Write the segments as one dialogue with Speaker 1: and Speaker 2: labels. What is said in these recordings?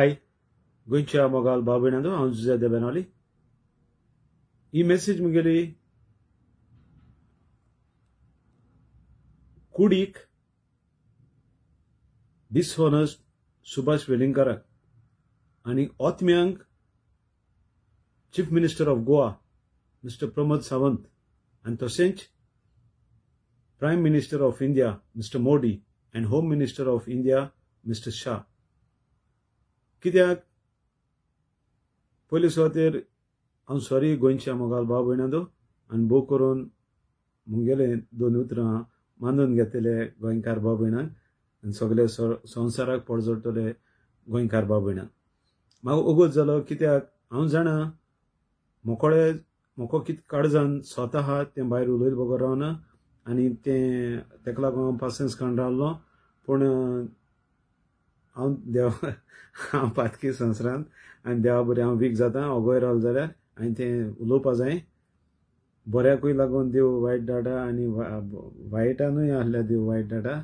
Speaker 1: I Guncha मोगाल Babu Nandu, I'm Jose ही ಈ ಮೆಸೇಜ್ कुडीक डिसऑनस्ट सुभाष वेलिंगकाराक आनी ओत्म्यांक chief minister of Goa mister Pramod Sawant आनी तशेंच prime minister of India mister Modi and home minister of India mister Shah कित्याक पयलीं सुवातेर हांव सॉरी गोंयच्या मोगाल भाव दो आनी भोव करून मुगेले दोन उतरां मानून घेतले गोंयकार भाव भयणांक आनी सगले संवसाराक पडजडटले गोंयकार भाव भयणांक म्हाका ओगोद जालो कित्याक हांव जाणा मोकोळे मोको कित काळजान स्वता आहा तें भायर उलयत बगर रावना आनी तें तेका लागून हांव पासयेंस काडून रावलो पूण हांव देवा हांव पातकी संवसारांत आनी देवा बरें हांव वीक जाता हांव गोंय रावलो जाल्यार आनी तें उलोवपा जाय बऱ्याकूय लागून देव वायट डाटा आनी वायटानूय आसल्या देव वायट डाटा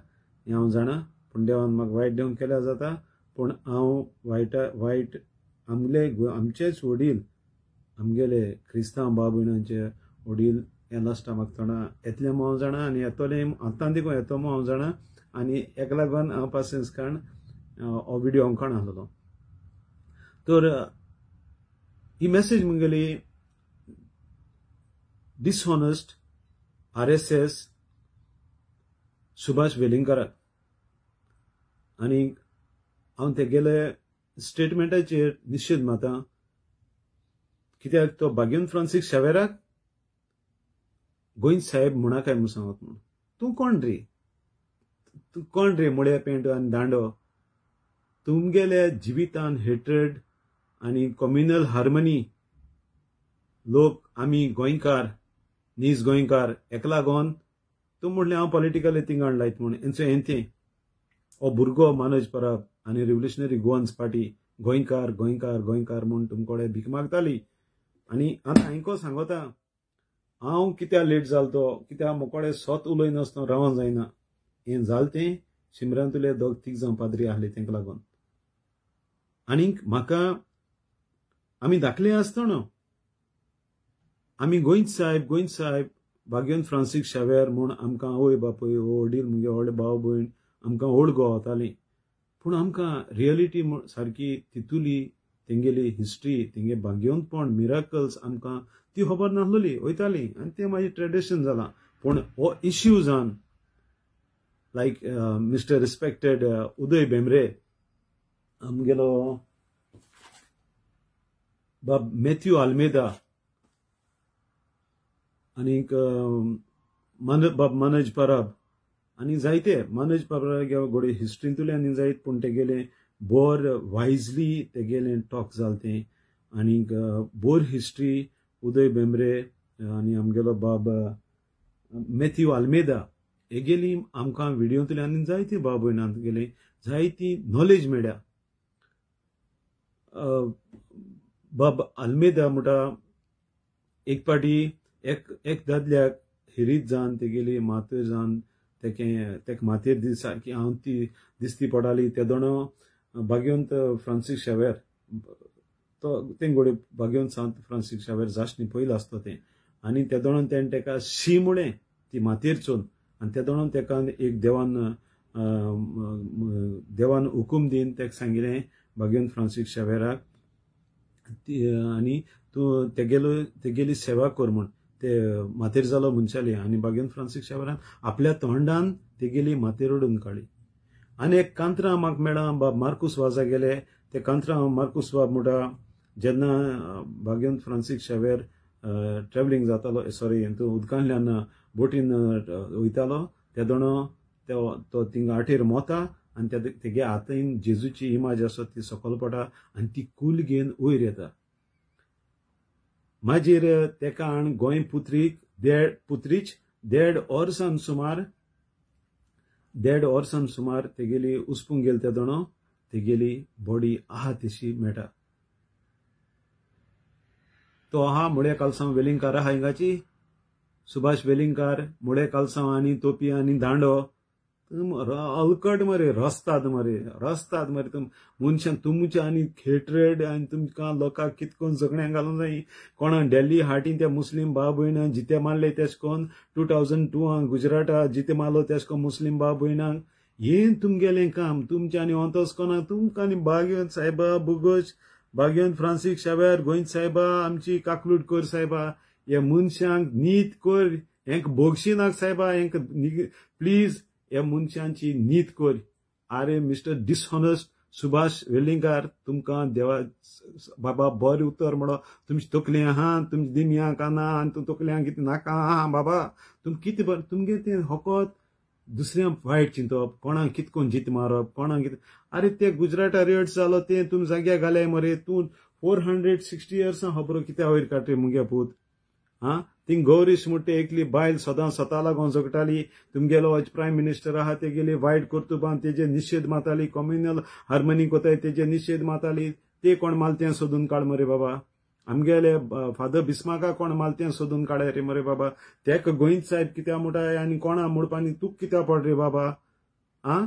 Speaker 1: हें हांव जाणा पूण देवान म्हाका वायट दिवंक केल्यार जाता पूण हांव वायटा वायट आमगे आमचेच वडील आमगेले क्रिस्तांव भाव भयणांचे वडील हे लास्टा म्हाका जाणा येतलें हांव जाणा आनी येतोलें आतां देखून येतो हांव जाणा आनी एक लागून हांव पासयेंस कारण हो व्हिडिओ अंकाण आसलो तर ही मॅसेज मुगेली dishonest R S S Subhash आणि आनी हांव तेगेले स्टेटमेंटाचेर निश्चित माता कित्याक तो बागेन फ्रांसीक शेवेराक गोंय साहेब म्हणा काय म्हूण सांगत म्हणून तूं कोण रे तूं कोण रे मुळ्या पेंट आनी दांडो तुमगेले जिवितान हेट्रेड आणि कम्युनल हार्मनी लोक आम्ही गोंयकार नीज गोंयकार एकला लागोन तूं म्हणलें हांव पॉलिटिकल एथिंगाण लायत म्हूण हें तें हो भुरगो मानज परब आनी रिवल्युशनरी गोवन्स पार्टी गोंयकार गोंयकार गोंयकार म्हूण तुमकोडे भीक मागताली आनी आता हांको सांगता हांव कित्या लेट जालो तो कित्या मोकोडे सोत उलय नसतं रावों जायना हें जालें तें शिमरान तुले दोग तीग जावं पाद्री आहले तेंका लागोन आनीक म्हाका आमी दाखले आसतना आमी गोंयच साहेब गोंयच साहेब भाग्यवन फ्रांसीक शावेर म्हूण आमकां आवय बापूय हो व्हडील मुगे व्हडले भाव भयण आमकां ओल्ड गोवाताली पूण आमकां रियलिटी सारकी तितुली तेंगेली हिस्ट्री तेंगे भाग्यवंतपण मिराकल्स आमकां ती खबर नासलोली वयताली आनी तें म्हाजें ट्रेडिशन जालां पूण हो इश्यू जावन लायक मिस्टर रिस्पेक्टेड उदय भेंब्रे आमगेलो बाब मेथ्यू आल्मेदा आनीक मन बाब मनोज परब आनी जायते मनज परब घोडे आनी जायत पूण तेगेले बोर वायजली तेगेले टॉक जाल ते आनीक बोर हिस्ट्री उदय बेंबरे आनी आमगेलो बाब मेथ्यू आल्मेदा हेगेली आमकां व्हिडियोंतल्यान जायती बाब ना गेले जायती नॉलेज मेळ्ळ्या बाब आल्मेदा म्हणटा एक पाटी एक एक दादल्याक हिरीत जावन तेगेली मातेर जावन तेके तेका मातेर दीस सारकी हांव ती दिसती पडाली ते दोन भाग्यवंत फ्रांसीस शावेर तो तें घोडे भाग्यवंत सांत फ्रांसीस शावेर जाशनी पयलो आसता ते आनी त्या दोणान तेणें तेका शी म्हणे ती मातयेर चोन आनी त्या तेका एक देवान देवान हुकूम दिवन तेका सांगिल्लें बागेन फ्रांसीक शेवेराक आनी तूं तेगेलो तेगेली सेवा कर म्हूण ते माथेर जालो मनशाली आनी भगवंत फ्रांसीक शेवेरान आपल्या तोंडान तेगेली माथेर ओडून काडली आनी एक कांतरां म्हाका मेळ्ळां बाब मार्कूस वाजा गेले ते कांतरां मार्कूस वाब म्हणटा जेन्ना बागेन फ्रांसीक शेवेर ट्रॅव्हलिंग जातालो सॉरी तूं उदकांतल्यान बोटीन वयतालो ते दोणो तो तिंगा आठेर मोता आनी त्या तेगे आतां जेजूची इमाज आसा ती सकयल पडा आनी ती कूल घेवन वयर येता मागीर तेका आण गोंय पुत्रीक देड पुत्रीच देड वर्सान सुमार देड वर्सान सुमार तेगेली उसपूंक गेल ते दोणो तेगेली बॉडी आहा तशी मेळटा तो आहा मुळे कालसांव वेलिंगकार आहा हिंगाची सुभाष वेलिंगकार मुळे कालसांव आनी तोपी आनी दांडो अलकट मरे रस्तात मरे रस्तात मरे तुम मनशान तुमच्या आनी खेटरेड आनी तुमकां लोकांक कितकोन सगळ्यांक घालूंक जाय कोणाक डेल्ली हाटीन त्या मुस्लीम भाव भयणांक जिते मारले तेश कोन टू थावजंड टूआंक गुजराटा जिते मारलो तेश कोन मुस्लीम भाव भयणांक हें तुमगेलें काम तुमच्या ओंतोस कोना तुमकां बागेन सायबा बुगोश बागेन फ्रांसीक शाव्यार गोंयच सायबा आमची काकलूट कर सायबा या मनशांक नीत कर हेंक भोगशी नाक सायबा हेंक प्लीज એ મુંશ્યાंची નીત કોરી આર મિસ્ટર डिसहोनरेस्ट સુભાષ રેલિંગાર તુમકા દેવા બાબા બળ ઉત્તર મણ તુમી તકલે આહ તુમી દિમિયા કાના અન તુ તકલે અંગીત નાકા બાબા તુમ કિત બળ તુમ ગેતે હોકત દુસરે ફાઈટ ચી તો કોણા કિતકોન જીત મારો પણ આ રીતે ગુજરાત રેડ ચાલેતે તુમ સગ્યા ઘલય મરે તુન 460 યર્સ હબરો કિતે હવર કાટે મુંગ્યા પુત आं थिंग गौरीश म्हूण एकली बायल सदां स्वता लागून जगताली तुमगेलो प्रायम मिनिस्टर आहा ते गेली वायट करतुबान तेजे निशेध माताली कॉम्युनल हार्मनी कोताय तेजे निशेध माताली ते कोण मालत्या सोदून काड मरे बाबा आमगेले फादर बिस्माका कोण मालत्या सोदून काढ रे मरे बाबा तेक गोंयत साहेब कित्या मुटाय आनी कोणा मुडपानी तुक कित्या पड रे बाबा आं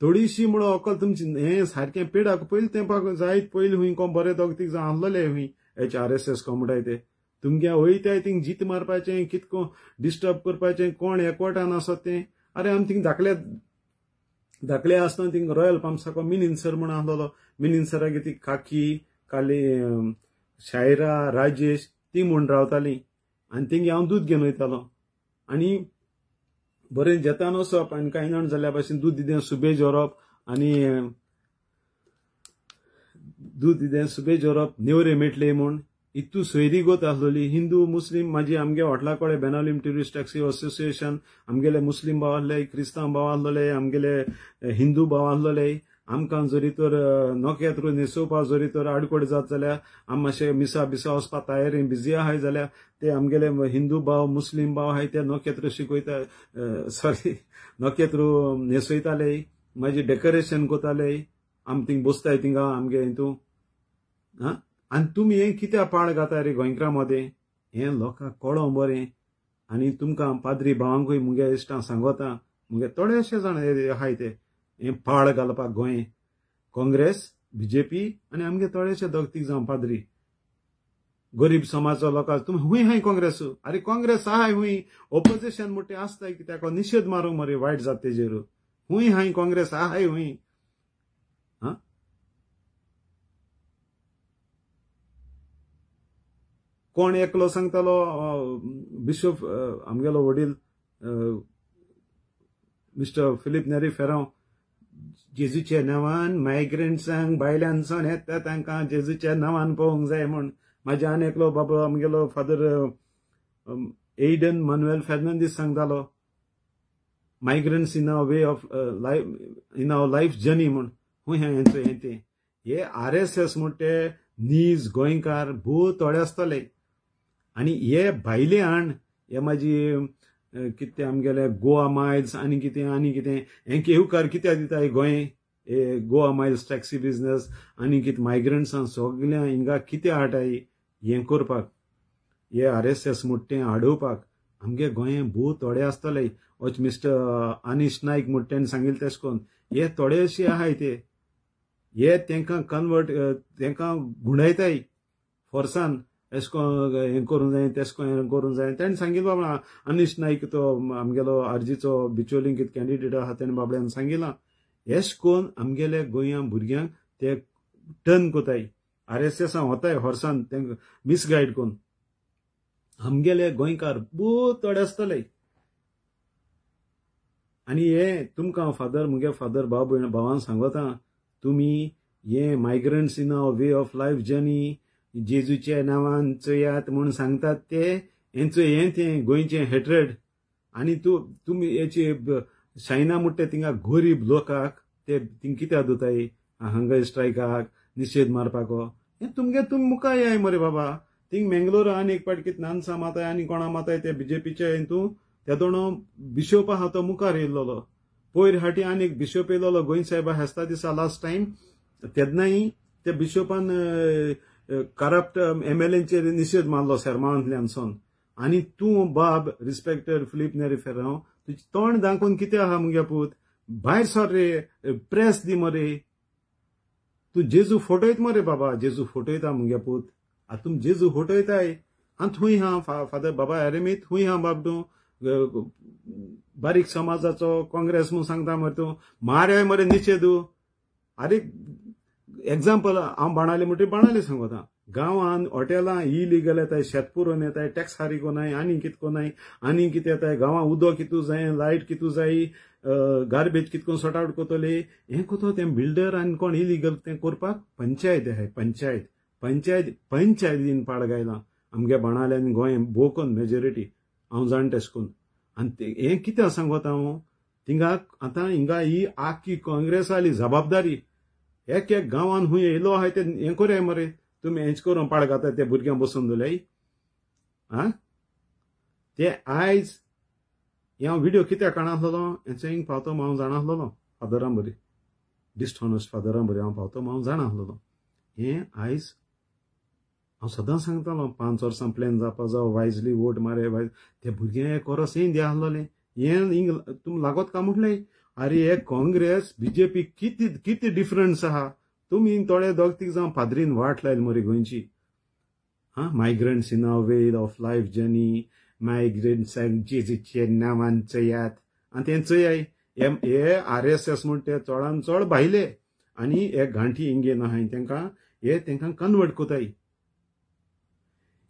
Speaker 1: थोडीशी म्हूण अकल तुमची हे सारखे पेडाक पयलीं तेंपाक जायत पयलीं हुंय कोण बरे दोग तीग जावन आसलेले हुंय एच आर एस एस कोमुटाय ते तुमगे वयताय थिंग जीत मारपाचें कितको डिस्टर्ब करपाचें कोण एकवटान आसा ते अरे आमी थिंग धाकले धाकले आसतना थिंग रॉयल पाम्साको मिनिन्सर म्हणून आसलो मिनिन्सरागे ती काकी काली शायरा राजेश ती म्हूण रावताली आनी तेंगे हांव दूद घेवन वयतालो आनी बरें जेतान वचप आनी कांय जाण जाल्या भाशेन दूद दिदें सुबेज व्हरप आनी दूद दिदें सुबेज व्हरप नेवरे मेटले म्हूण इतू सोयरी गोत आसलोली हिंदू मुस्लीम माझी आमगे हॉटला कडे बेनालीम ट्युरिस्ट टॅक्सी असोसिएशन आमगेले मुस्लीम भाव आसले क्रिस्तांव भाव आसलोले आमगेले हिंदू भाव आसलोले आमकां जरी तर नोकेत रू न्हेसोवपा जरी तर आडकोड जात जाल्यार आम मातशे मिसा बिसा वचपा तयारी बिजी आहाय जाल्यार ते आमगेले हिंदू भाव मुस्लीम भाव आहाय ते नोकेत्र शिकयता सॉरी नोके थ्रू न्हेसयताले डेकोरेशन कोताले आम थिंग बसताय थिंगा आमगे हितू हां आनी तुमी हें कित्या पाड घाता रे गोंयकारा मदें हें लोकांक कळो बरें आनी तुमकां पाद्री भावांकूय मुगे इश्टां सांगोता मुगे थोडेशे जाण आहाय ते हें पाड घालपाक गोंय काँग्रेस बीजेपी आनी आमगे थोडेशे दोग जावं पाद्री गरीब समाजाच्या लोकांक तुमी हुंय हाय काँग्रेस अरे काँग्रेस आहाय हुंय ओपोजिशन मोठे आसताय की निशेध मारूंक मरे वायट जात तेजेर हुंय हाय काँग्रेस आहाय हुंय कोण एकलो सांगतालो बिशप आमगेलो वडील मिस्टर फिलीप नेरी फेरांव जेजूच्या नांवान मायग्रेंट्सांक बायल्यांसून येता तांकां जेजूच्या नांवान पळोवंक जाय म्हण म्हाजे आनी एकलो बाबा आमगेलो फादर एडन मॅन्युएल फेर्नांदीस सांगतालो migrants in a way of life in a life journey म्हूण हूं हें हेंचो हें तें हे आर एस एस म्हूण ते नीज गोंयकार भू थोडे आसतले आणि हे भायले हाण हे माझी कितें आमगेले गोवा मायल्स आनी कितें आनी कितें हे केवकार कित्याक दिता गोंय गोवा मायल्स टॅक्सी बिजनस आनी कितें मायग्रंट्सां सगल्या हिंगा कितें हाडाय हे करपाक हे आर एस एस म्हणटा तें हाडोवपाक आमगे गोंय भू थोडे आसतले अच मिस्टर अनिश नायक म्हणटा तेणें सांगिल्लें तेश कोन हे अशे आहाय ते हे तांकां कन्वर्ट तांकां गुणायताय फोर्सान एशको हें करूंक जाय तेस हें करूंक जाय ताणें सांगिल्लें बाबा अनिश नायक तो आमगेलो आरजीचो बिचोलींग कितें कॅन्डिडेट आहा तेणें बाबड्यान सांगिलां हेश कोन आमगेल्या गोंया भुरग्यांक ते टर्न कोताय आर एस एसां वताय हॉर्सान तेंकां मिसगायड कोन आमगेले गोंयकार बू तडे आसतले आनी हे तुमकां फादर मुगे फादर भाव भयण भावान सांगता तुमी हे migrants in a way of life journey जेजूच्या नांवान यात म्हणून सांगतात ते हेंचो हे ते गोंयचें हेट्रेड आनी तूं तुमी हेचे शायना म्हणटा तिंगा गरीब लोकांक ते तिंग कित्याक दोताय हंगर स्ट्रायकाक निशेध मारपाको हें तुमगे तुम मुखार याय मरे बाबा थिंग मेंगलोर आनी एक पाट कितें नानसा माताय आनी कोणा माताय ते बीजेपीचे त्या तेदोणो बिशोपा आहा तो मुखार येयल्लो पयर हाटी आनी एक बिशोप येयलोलो गोंय साहेबा हेस्ता दिसा लास्ट टायम तेदनाय त्या बिशोपान करप्ट एमएलएंचेर निशेध मारलो सॅरमावांतल्यानसून आनी तूं बाब रिस्पेक्टेड फिलीप नेरी फेरांव तुजें तोंड दाखोवन कितें आहा मुगे पूत भायर सर रे प्रेस दी मरे तूं जेजू फोटोयत मरे बाबा जेजू फोटोयता मुगे पूत आतां तुमी जेजू फोटोयताय आनी थंय हा फादर बाबा मीत थंय हा बाबडू बारीक समाजाचो काँग्रेस म्हूण सांगता मरे तूं मारे मरे निशेदू आरे हा हांव बाणाले म्हणटा बाणाले सांगता गांवांत हॉटेलां इलिगल येताय शेतपुरोन येताय टॅक्स हारी कोनाय आणि कित कोनाय आणि कित येताय गांवां उदक कितू जाय लायट कितू जाय गार्बेज कितको सॉर्ट आवट कोतले हें कोतो तें बिल्डर आनी कोण इलिगल तें करपाक पंचायत आहाय पंचायत पंचायत पंचायतीन पाड गायला आमगे बाणाल्यान गोंय बोकन मेजॉरिटी हांव जाण तेश कोन आनी हें कितें सांगोता हांव हो? तिंगा आतां हिंगा ही आख्खी काँग्रेसाली जबाबदारी एक एक गांवान हूं येयलो आहाय ते हें कोराय मरे तुमी हेंच करून पाड घाताय ते भुरग्यांक बसून दिल्याय आ ते आयज हे हांव व्हिडियो कित्याक काणासलो हेंचेंग पावतो हांव आसलो फादरां बरी डिस्टॉनस्ट फादरां बरी हांव पावतो हांव आसलो हें आयज हांव सदांच सांगतालो पांच वर्सां प्लॅन जावपा जावं वायजली वोट मारे वायज ते भुरगें कोरस हें दिया आसलोलें हें इंग तुमी लागोत काय म्हटलें अरे हे काँग्रेस बीजेपी किती किती डिफरन्स आहा तुम्ही थोडे दोग तीग जाऊन फादरीन वाट लायल मरे गोंयची हा migrants in a way of life journey मायग्रंट्सांची जिचे नांवान चयात आणि ते चयाय हे आर एस एस म्हूण ते चडान चड भायले आणि हे गांठी इंगेन आहाय तेंकां हे तेंकां कन्वर्ट कोताय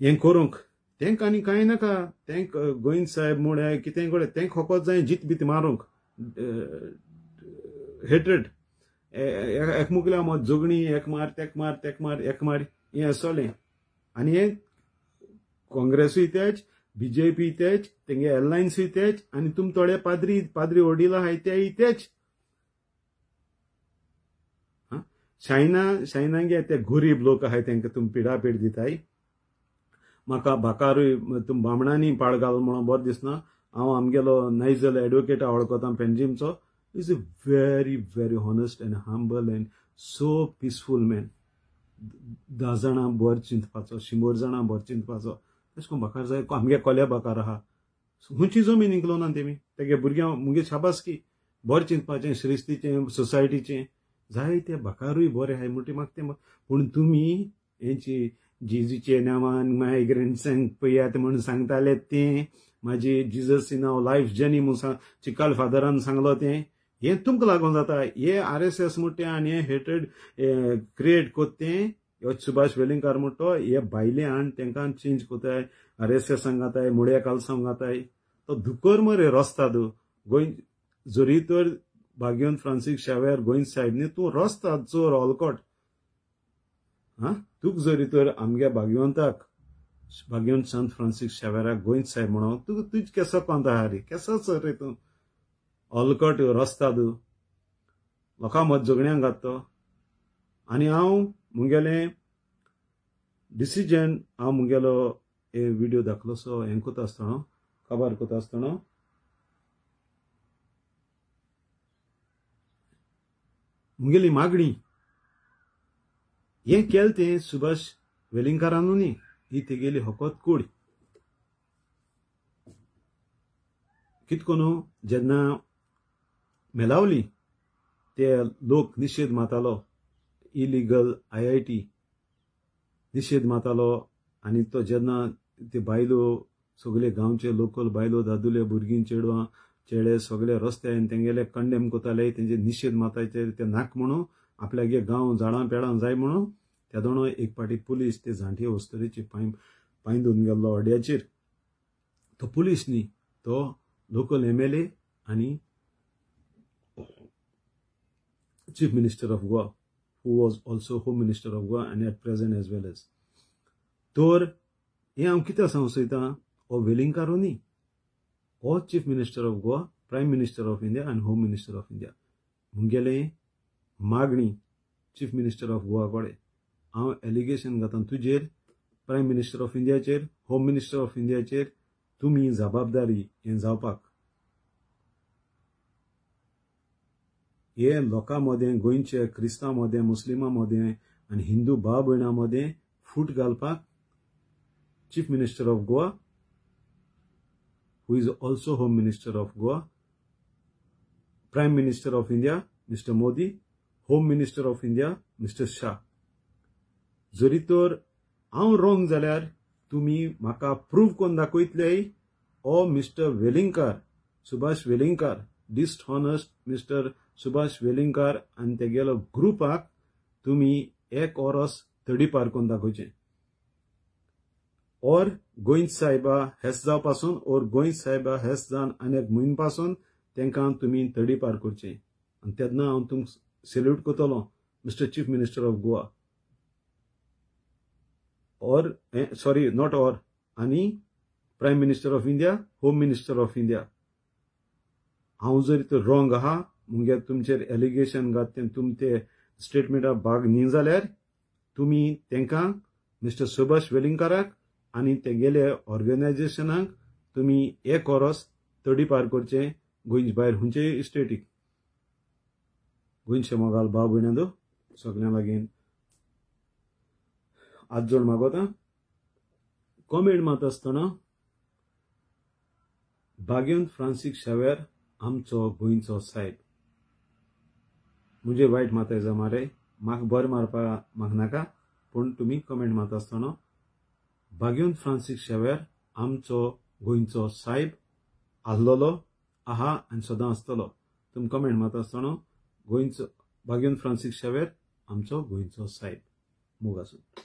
Speaker 1: हें करूंक तेंकां आनी कांय नाका तेंक गोविंद साहेब म्हूण कितें कडेन तें खोकोत जाय जीत बीत मारूंक हेट्रेड एकमुकल्या मत जोगणी मार मार एक मार हें हे आनी हें काँग्रेसूय तेच बीजेपी तेच तेंगे एरलायन्सूय तेच आनी तुम थोडे पाद्री पाद्री वडील आहाय तेय तेच शायना शायनांगे ते गरीब लोक आहाय तेंकां तुम पिडापीड दिताय म्हाका भाकारूय तुम बामणांनी पाड घाल म्हणून बरें दिसना हांव आमगेलो नायजल एडवोकेट आवडकोता पेन्जिमचो is a very very honest and harmless and so peaceful man धा जाणां बोर चिंतपाचो शिंबोर जाणां बोर चिंतपाचो तशें करून बाकार जाय आमगे कोल्या बाकार आहा खंयची जमीन ना तेमी तेगे भुरग्यां मुगे की बोर चिंतपाचें श्रिस्तीचें सोसायटीचें सोसायटीचे ते बाकारूय बरें आहाय म्हणटी म्हाका तें पूण तुमी हेंची जिजीचे नावान माय ग्रँडसॅक पयात म्हणून सांगताले ते माझे जिजस नाव लाईफ जर्नी मुसा चिकाल फादरान सांगलो ते हे तुमकां लागून जाता हे आर एस एस म्हणटा आनी हे हेटेड क्रिएट कोत्ता तें सुभाष वेलिंगकार म्हणटो हे बायले हाण तांकां चेंज कोताय आर एस एस घाताय मुड्या कालसांक घाताय तो धुकर मरे रस्ता दू गोंय जोरी तर भाग्यवन फ्रांसीक शावेर गोंय ने तूं रस्ता जोर ऑलकॉट आं तू जरी तर आमगे भाग्यवंताक भाग्यवंत संत फ्रांसीस शेवेराक गोंयच साहेब म्हणून तुका तुज केसो पांत रे केसोच रे तूं अलकट रस्ता तूं लोकां मत जगण्यांक घात तो आनी हांव मुगेलें डिसिजन हांव मुगेलो हे व्हिडिओ सो हें कोता आसतना काबार कोता आसतना मुगेली मागणी सुभाष सुभाष Subash ही itegeli कूड कितको कितकोनो जेन्ना मेलावली ते लोक निषेध मातालो इलिगल आय आय टी निषेध मातालो आणि तो जेन्ना ते बायलो सगळे गांवचे लोकल बायलो दादुले भुरगीं चेडवां चेडे सगळे रस्त्यान तेंगेले कंडेम कोताले तेंचे निषेध माताचे ते नाक म्हणून आपल्या गाव झाडां पेडां जाय म्हणून त्या दोन एक पाटी पुलीस ते झांटी पांय पाय धुवून गेल्लो अड्याचेर तो पुलीस न्ही तो लोकल एम एल ए आनी chief minister of Goa who was also home minister of Goa and at present as well as तर हे हांव कित्याक सांग सोयतां हो वेलिंगकारो न्ही हो chief minister of Goa prime minister of India आनी होम मिनिस्टर ऑफ इंडिया मुगेलें मागणी चीफ मिनिस्टर ऑफ गोवा कडे हांव एलिगेशन घातां तुजेर प्रायम मिनिस्टर ऑफ इंडियाचेर होम मिनिस्टर ऑफ इंडियाचेर तुमी जबाबदारी हें जावपाक हे लोकां मदें गोंयचे क्रिस्तां मदें मुस्लिमां मदें आनी हिंदू भाव भयणां मदें फूट घालपाक chief minister of Goa who is also home minister of Goa prime minister of India mister Modi home minister of India mister Shah जरी तर हांव रॉंग जाल्यार तुमी म्हाका प्रूव करून दाखयतले ओ mister Welingkar Subhash Welingkar honest mister Subhash Welingkar आनी तेगेलो ग्रुपाक तुमी एक ओरस तडी पार करून दाखोवचे और गोंय साहेबा हेस पासून और गोंय साहेबा हेस जावन आनी एक म्हयन पासून तेंकां तुमी तडी पार करचे आनी तेन्ना हांव तुमकां सैल्यूट कोतलो mister chief minister of Goa or sorry not or आनी prime minister of India home minister of India हांव जर तर रॉंग आहा मुगे तुमचेर एलिगेशन घात ते स्टेटमेंट स्टेटमेंटा भाग न्ही जाल्यार तुमी तांकां मिस्टर सुभाष वेलिंगकाराक आनी तेगेले ऑर्गनायझेशनाक तुमी एक वरस तडी पार करचें गोंयचे भायर खंयचेय स्टेटीक ಕ್ಷಮಾಗಾಲ್ ಬಾಬು ಏನಂದು सगळ्यां लागीं आज जण मागोता कमेंट मात आसतना बागेन फ्रांसीक शावेर आमचो गोंयचो सायब म्हणजे वायट माताय जमारे म्हाका बरें मारपाक म्हाका नाका पूण तुमी कमेंट मात आसतना बागेन फ्रांसीक शावेर आमचो गोंयचो सायब आसलोलो आहा आनी सदां आसतलो तुम कमेंट माता आसतना गोंयचो बागेन फ्रान्सिस शावेर आमचो गोंयचो साहेब मोगासून